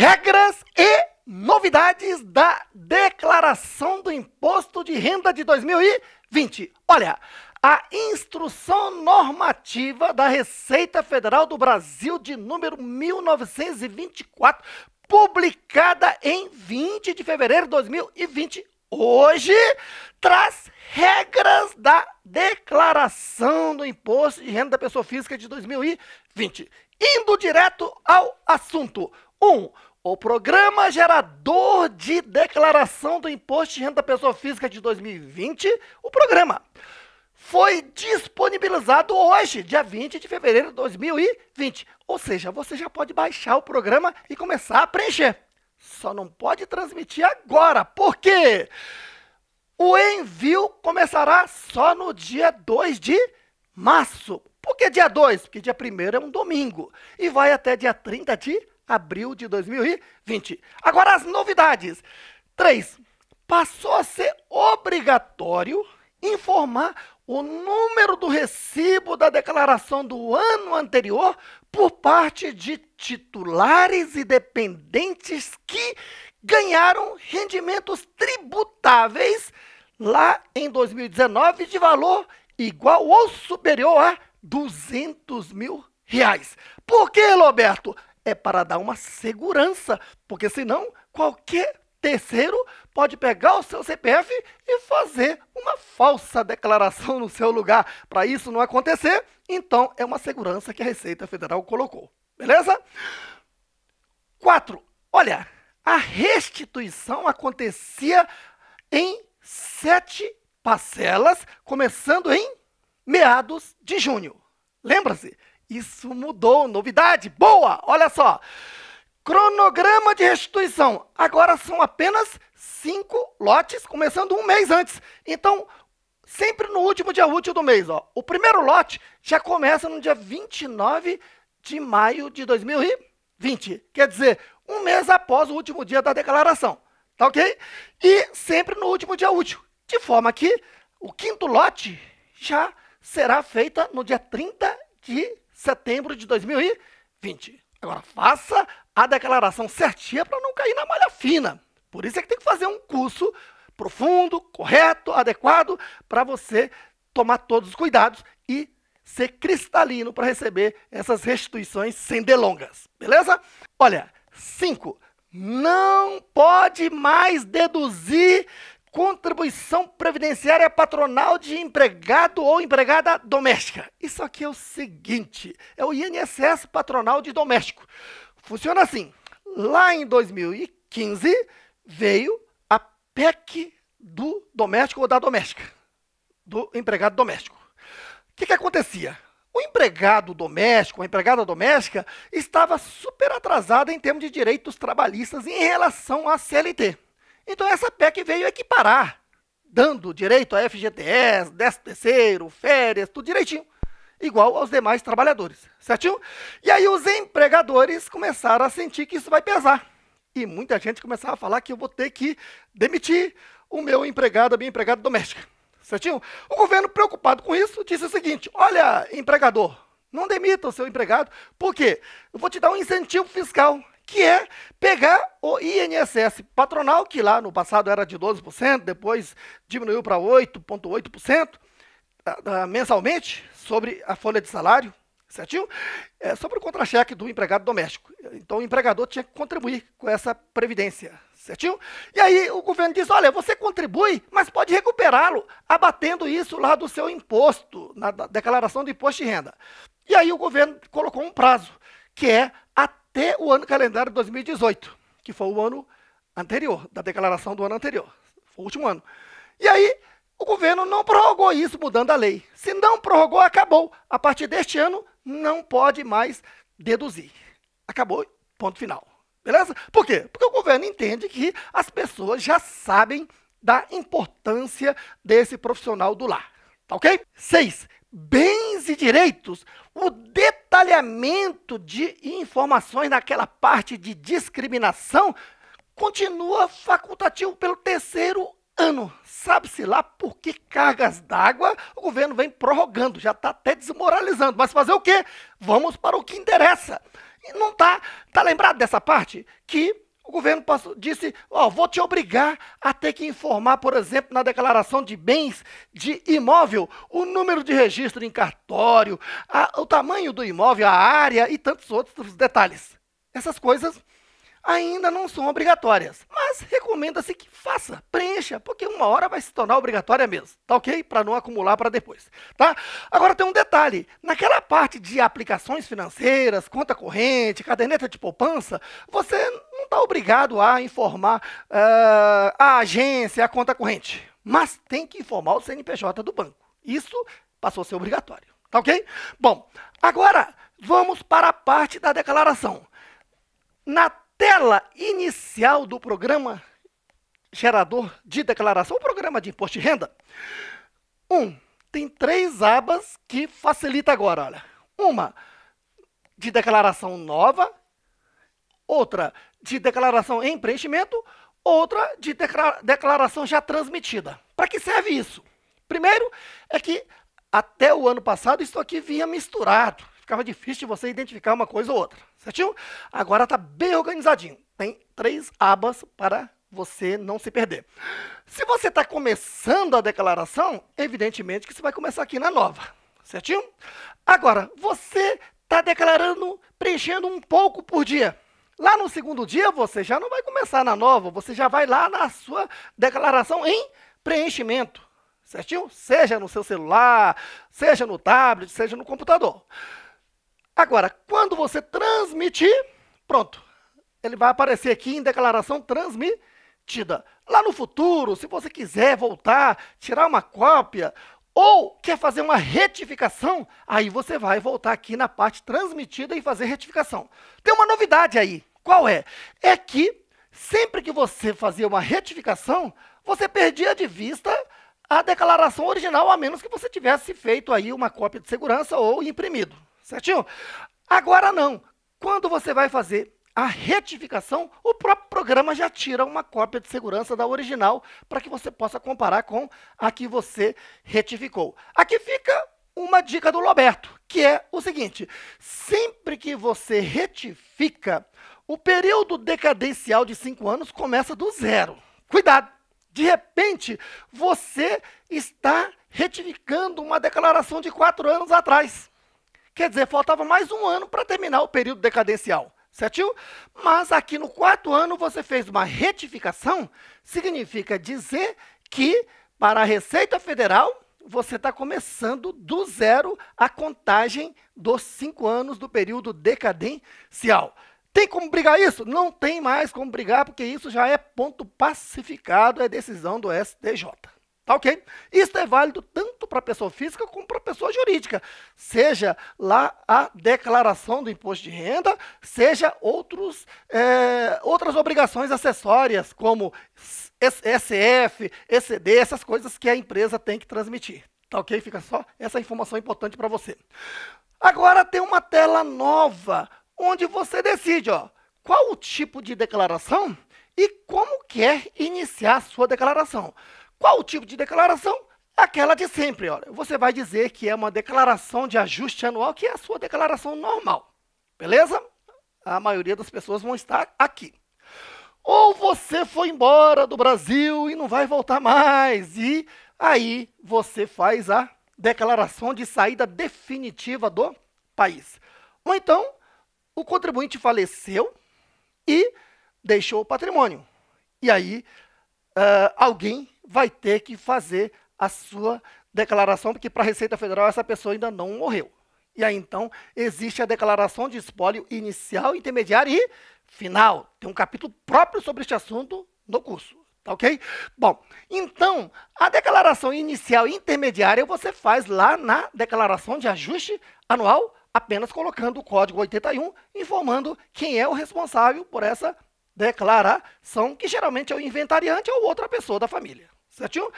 regras e novidades da declaração do imposto de renda de 2020. Olha, a instrução normativa da Receita Federal do Brasil de número 1924, publicada em 20 de fevereiro de 2020, hoje traz regras da declaração do imposto de renda da pessoa física de 2020. Indo direto ao assunto. 1. Um, o programa gerador de declaração do imposto de renda da pessoa física de 2020, o programa, foi disponibilizado hoje, dia 20 de fevereiro de 2020. Ou seja, você já pode baixar o programa e começar a preencher. Só não pode transmitir agora, porque o envio começará só no dia 2 de março. Por que dia 2? Porque dia 1 é um domingo e vai até dia 30 de abril de 2020. Agora as novidades. 3. Passou a ser obrigatório informar o número do recibo da declaração do ano anterior por parte de titulares e dependentes que ganharam rendimentos tributáveis lá em 2019 de valor igual ou superior a 200 mil reais. Por que, Roberto? é para dar uma segurança, porque senão qualquer terceiro pode pegar o seu CPF e fazer uma falsa declaração no seu lugar. Para isso não acontecer, então é uma segurança que a Receita Federal colocou. Beleza? 4. Olha, a restituição acontecia em sete parcelas, começando em meados de junho. Lembra-se? Isso mudou, novidade boa! Olha só. Cronograma de restituição. Agora são apenas cinco lotes, começando um mês antes. Então, sempre no último dia útil do mês. Ó. O primeiro lote já começa no dia 29 de maio de 2020. Quer dizer, um mês após o último dia da declaração. Tá ok? E sempre no último dia útil. De forma que o quinto lote já será feita no dia 30 de setembro de 2020. Agora, faça a declaração certinha para não cair na malha fina. Por isso é que tem que fazer um curso profundo, correto, adequado, para você tomar todos os cuidados e ser cristalino para receber essas restituições sem delongas, beleza? Olha, 5. Não pode mais deduzir contribuição previdenciária patronal de empregado ou empregada doméstica. Isso aqui é o seguinte, é o INSS patronal de doméstico. Funciona assim, lá em 2015 veio a PEC do doméstico ou da doméstica, do empregado doméstico. O que, que acontecia? O empregado doméstico, a empregada doméstica, estava super atrasada em termos de direitos trabalhistas em relação à CLT. Então é essa PEC veio equiparar, dando direito a FGTS, 13 terceiro, férias, tudo direitinho, igual aos demais trabalhadores, certinho? E aí os empregadores começaram a sentir que isso vai pesar. E muita gente começava a falar que eu vou ter que demitir o meu empregado, a minha empregada doméstica. Certinho? O governo, preocupado com isso, disse o seguinte: olha, empregador, não demita o seu empregado, porque eu vou te dar um incentivo fiscal que é pegar o INSS patronal, que lá no passado era de 12%, depois diminuiu para 8,8% ah, mensalmente sobre a folha de salário, certinho? É, sobre o contra-cheque do empregado doméstico. Então, o empregador tinha que contribuir com essa previdência, certinho? E aí o governo diz, olha, você contribui, mas pode recuperá-lo, abatendo isso lá do seu imposto, na declaração do imposto de renda. E aí o governo colocou um prazo, que é até o ano calendário 2018, que foi o ano anterior, da declaração do ano anterior, foi o último ano. E aí, o governo não prorrogou isso mudando a lei. Se não prorrogou, acabou. A partir deste ano, não pode mais deduzir. Acabou, ponto final. Beleza? Por quê? Porque o governo entende que as pessoas já sabem da importância desse profissional do lar. Tá ok? Seis, bens e direitos, o detalhamento de informações naquela parte de discriminação continua facultativo pelo terceiro ano. Sabe-se lá por que cargas d'água o governo vem prorrogando, já está até desmoralizando. Mas fazer o quê? Vamos para o que interessa. E não está. tá lembrado dessa parte? Que o governo passou, disse: Ó, vou te obrigar a ter que informar, por exemplo, na declaração de bens de imóvel, o número de registro em cartório, a, o tamanho do imóvel, a área e tantos outros detalhes. Essas coisas ainda não são obrigatórias, mas recomenda-se que faça, preencha, porque uma hora vai se tornar obrigatória mesmo, tá ok? Para não acumular para depois, tá? Agora tem um detalhe, naquela parte de aplicações financeiras, conta corrente, caderneta de poupança, você não está obrigado a informar uh, a agência, a conta corrente, mas tem que informar o CNPJ do banco. Isso passou a ser obrigatório, tá ok? Bom, agora vamos para a parte da declaração. Na tela inicial do programa gerador de declaração, o programa de imposto de renda, um, tem três abas que facilita agora, olha. Uma de declaração nova, outra de declaração em preenchimento, outra de declaração já transmitida. Para que serve isso? Primeiro é que até o ano passado isso aqui vinha misturado ficava difícil de você identificar uma coisa ou outra, certinho? Agora está bem organizadinho. Tem três abas para você não se perder. Se você está começando a declaração, evidentemente que você vai começar aqui na nova, certinho? Agora, você está declarando, preenchendo um pouco por dia. Lá no segundo dia, você já não vai começar na nova, você já vai lá na sua declaração em preenchimento, certinho? Seja no seu celular, seja no tablet, seja no computador. Agora, quando você transmitir, pronto. Ele vai aparecer aqui em declaração transmitida. Lá no futuro, se você quiser voltar, tirar uma cópia ou quer fazer uma retificação, aí você vai voltar aqui na parte transmitida e fazer retificação. Tem uma novidade aí. Qual é? É que sempre que você fazia uma retificação, você perdia de vista a declaração original, a menos que você tivesse feito aí uma cópia de segurança ou imprimido. Certinho? Agora não. Quando você vai fazer a retificação, o próprio programa já tira uma cópia de segurança da original para que você possa comparar com a que você retificou. Aqui fica uma dica do Roberto, que é o seguinte: sempre que você retifica, o período decadencial de 5 anos começa do zero. Cuidado! De repente, você está retificando uma declaração de 4 anos atrás. Quer dizer, faltava mais um ano para terminar o período decadencial, certinho? Mas aqui no quarto ano você fez uma retificação, significa dizer que para a Receita Federal você está começando do zero a contagem dos cinco anos do período decadencial. Tem como brigar isso? Não tem mais como brigar, porque isso já é ponto pacificado, é decisão do STJ. Tá ok? Isso é válido tanto para a pessoa física como para a pessoa jurídica. Seja lá a declaração do imposto de renda, seja outros, é, outras obrigações acessórias, como SF, ECD, essas coisas que a empresa tem que transmitir. Tá ok? Fica só essa informação importante para você. Agora tem uma tela nova, onde você decide ó, qual o tipo de declaração e como quer iniciar a sua declaração. Qual o tipo de declaração? Aquela de sempre. Olha, você vai dizer que é uma declaração de ajuste anual, que é a sua declaração normal. Beleza? A maioria das pessoas vão estar aqui. Ou você foi embora do Brasil e não vai voltar mais. E aí você faz a declaração de saída definitiva do país. Ou então, o contribuinte faleceu e deixou o patrimônio. E aí, uh, alguém vai ter que fazer a sua declaração, porque para a Receita Federal essa pessoa ainda não morreu. E aí, então, existe a declaração de espólio inicial, intermediária e final. Tem um capítulo próprio sobre este assunto no curso. Tá ok? Bom, então, a declaração inicial e intermediária você faz lá na declaração de ajuste anual, apenas colocando o código 81, informando quem é o responsável por essa declaração, que geralmente é o inventariante ou outra pessoa da família. Certinho?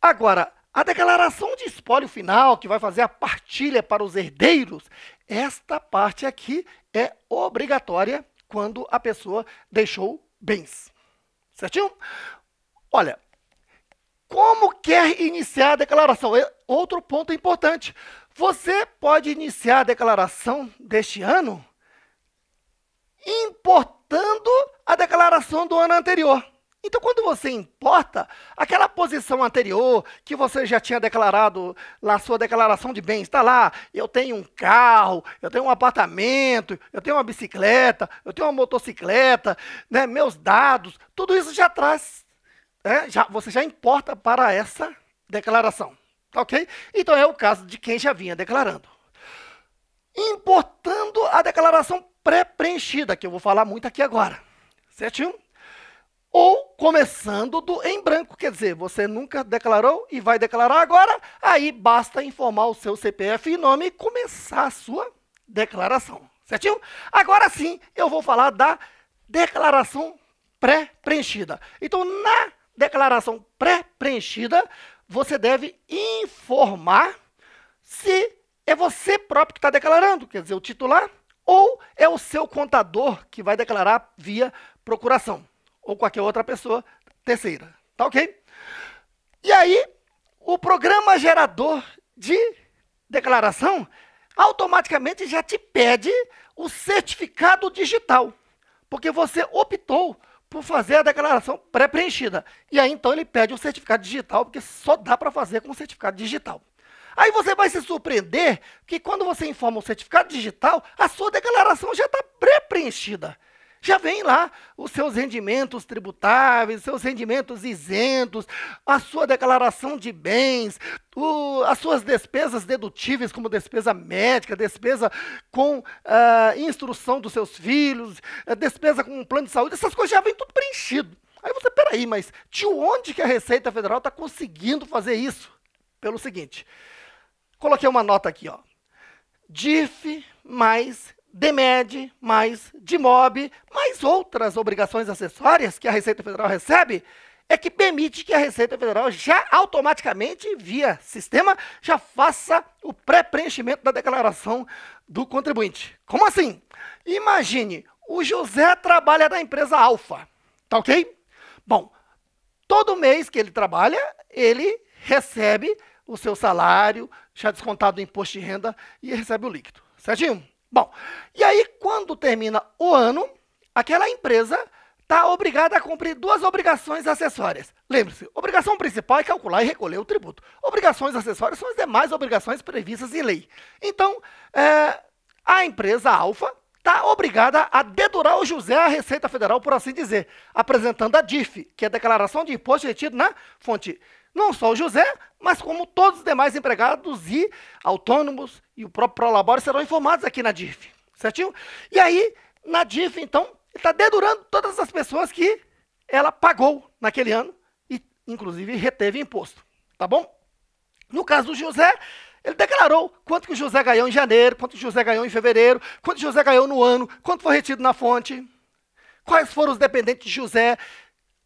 Agora, a declaração de espólio final, que vai fazer a partilha para os herdeiros, esta parte aqui é obrigatória quando a pessoa deixou bens. Certinho? Olha, como quer iniciar a declaração? É outro ponto importante. Você pode iniciar a declaração deste ano importando a declaração do ano anterior. Então, quando você importa, aquela posição anterior que você já tinha declarado na sua declaração de bens, está lá, eu tenho um carro, eu tenho um apartamento, eu tenho uma bicicleta, eu tenho uma motocicleta, né, meus dados, tudo isso já traz, né, já, você já importa para essa declaração, tá ok? Então, é o caso de quem já vinha declarando. Importando a declaração pré-preenchida, que eu vou falar muito aqui agora, certinho? ou começando do em branco, quer dizer, você nunca declarou e vai declarar agora, aí basta informar o seu CPF e nome e começar a sua declaração, certinho? Agora sim, eu vou falar da declaração pré-preenchida. Então, na declaração pré-preenchida, você deve informar se é você próprio que está declarando, quer dizer, o titular, ou é o seu contador que vai declarar via procuração ou qualquer outra pessoa terceira. Tá ok? E aí, o programa gerador de declaração automaticamente já te pede o certificado digital, porque você optou por fazer a declaração pré-preenchida. E aí então ele pede o certificado digital, porque só dá para fazer com o certificado digital. Aí você vai se surpreender que quando você informa o certificado digital, a sua declaração já está pré-preenchida já vem lá os seus rendimentos tributáveis, seus rendimentos isentos, a sua declaração de bens, o, as suas despesas dedutíveis, como despesa médica, despesa com uh, instrução dos seus filhos, eh, despesa com um plano de saúde, essas coisas já vem tudo preenchido. Aí você, peraí, mas de onde que a Receita Federal está conseguindo fazer isso? Pelo seguinte, coloquei uma nota aqui, ó. DIF mais DEMED, mais DIMOB, mais outras obrigações acessórias que a Receita Federal recebe, é que permite que a Receita Federal já automaticamente, via sistema, já faça o pré-preenchimento da declaração do contribuinte. Como assim? Imagine, o José trabalha na empresa Alfa, tá ok? Bom, todo mês que ele trabalha, ele recebe o seu salário, já descontado o imposto de renda e recebe o líquido, certinho? Bom, e aí quando termina o ano, aquela empresa está obrigada a cumprir duas obrigações acessórias. Lembre-se, obrigação principal é calcular e recolher o tributo. Obrigações acessórias são as demais obrigações previstas em lei. Então, é, a empresa Alfa está obrigada a dedurar o José à Receita Federal, por assim dizer, apresentando a DIF, que é a Declaração de Imposto Retido na Fonte não só o José, mas como todos os demais empregados e autônomos e o próprio Prolabore serão informados aqui na DIF, certinho? E aí, na DIF, então, está dedurando todas as pessoas que ela pagou naquele ano e, inclusive, reteve imposto, tá bom? No caso do José, ele declarou quanto que o José ganhou em janeiro, quanto o José ganhou em fevereiro, quanto o José ganhou no ano, quanto foi retido na fonte, quais foram os dependentes de José,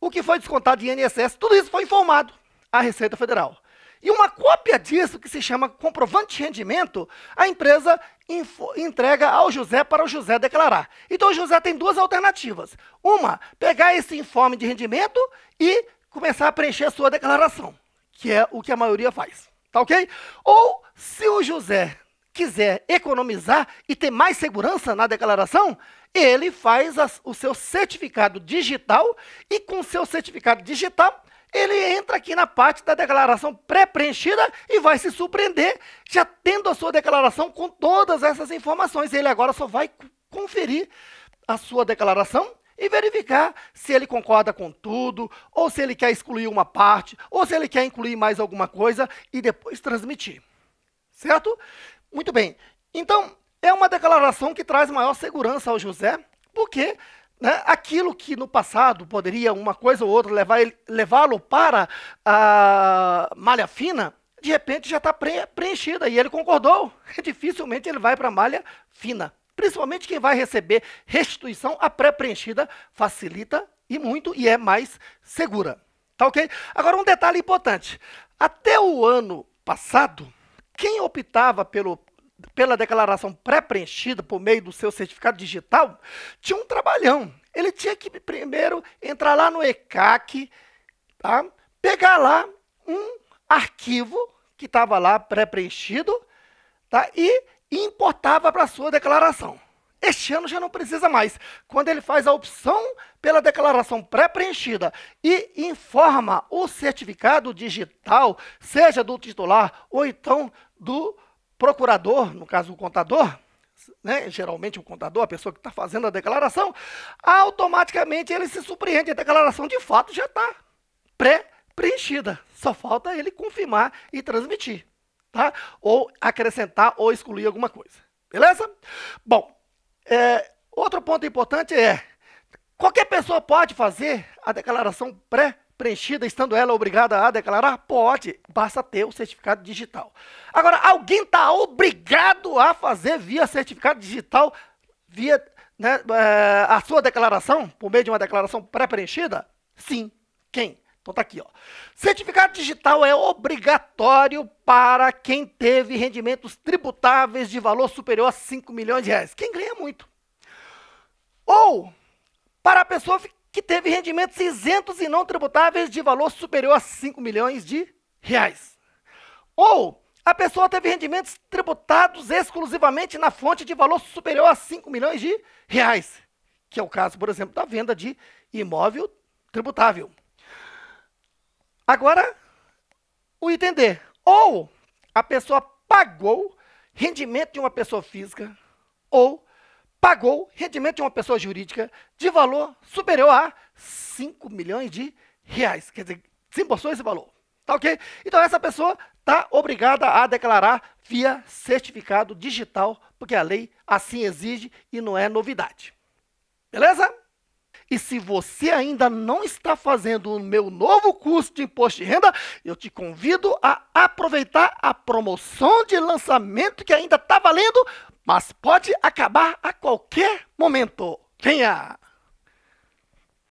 o que foi descontado de INSS, tudo isso foi informado à Receita Federal. E uma cópia disso, que se chama comprovante de rendimento, a empresa entrega ao José para o José declarar. Então o José tem duas alternativas. Uma, pegar esse informe de rendimento e começar a preencher a sua declaração, que é o que a maioria faz. Tá ok? Ou, se o José quiser economizar e ter mais segurança na declaração, ele faz as, o seu certificado digital e com seu certificado digital ele entra aqui na parte da declaração pré-preenchida e vai se surpreender, já tendo a sua declaração com todas essas informações. Ele agora só vai conferir a sua declaração e verificar se ele concorda com tudo, ou se ele quer excluir uma parte, ou se ele quer incluir mais alguma coisa e depois transmitir. Certo? Muito bem. Então, é uma declaração que traz maior segurança ao José, porque né? Aquilo que no passado poderia uma coisa ou outra levá-lo para a malha fina, de repente já está pre preenchida e ele concordou. Dificilmente ele vai para a malha fina. Principalmente quem vai receber restituição, a pré-preenchida facilita e muito e é mais segura. Tá ok? Agora, um detalhe importante: até o ano passado, quem optava pelo pela declaração pré-preenchida por meio do seu certificado digital, tinha um trabalhão. Ele tinha que primeiro entrar lá no ECAC, tá? pegar lá um arquivo que estava lá pré-preenchido tá? e importava para a sua declaração. Este ano já não precisa mais. Quando ele faz a opção pela declaração pré-preenchida e informa o certificado digital, seja do titular ou então do procurador, no caso o contador, né, geralmente o contador, a pessoa que está fazendo a declaração, automaticamente ele se surpreende, a declaração de fato já está pré-preenchida, só falta ele confirmar e transmitir, tá? ou acrescentar ou excluir alguma coisa, beleza? Bom, é, outro ponto importante é, qualquer pessoa pode fazer a declaração pré-preenchida, preenchida, estando ela obrigada a declarar? Pode, basta ter o certificado digital. Agora, alguém está obrigado a fazer via certificado digital, via né, eh, a sua declaração, por meio de uma declaração pré-preenchida? Sim. Quem? Então tá aqui, ó. Certificado digital é obrigatório para quem teve rendimentos tributáveis de valor superior a 5 milhões de reais. Quem ganha muito. Ou para a pessoa que teve rendimentos isentos e não tributáveis de valor superior a 5 milhões de reais. Ou a pessoa teve rendimentos tributados exclusivamente na fonte de valor superior a 5 milhões de reais, que é o caso, por exemplo, da venda de imóvel tributável. Agora, o item D. Ou a pessoa pagou rendimento de uma pessoa física ou pagou rendimento de uma pessoa jurídica de valor superior a 5 milhões de reais. Quer dizer, desembolsou esse valor. Tá ok? Então, essa pessoa está obrigada a declarar via certificado digital, porque a lei assim exige e não é novidade. Beleza? E se você ainda não está fazendo o meu novo curso de imposto de renda, eu te convido a aproveitar a promoção de lançamento que ainda está valendo, mas pode acabar a qualquer momento. Venha!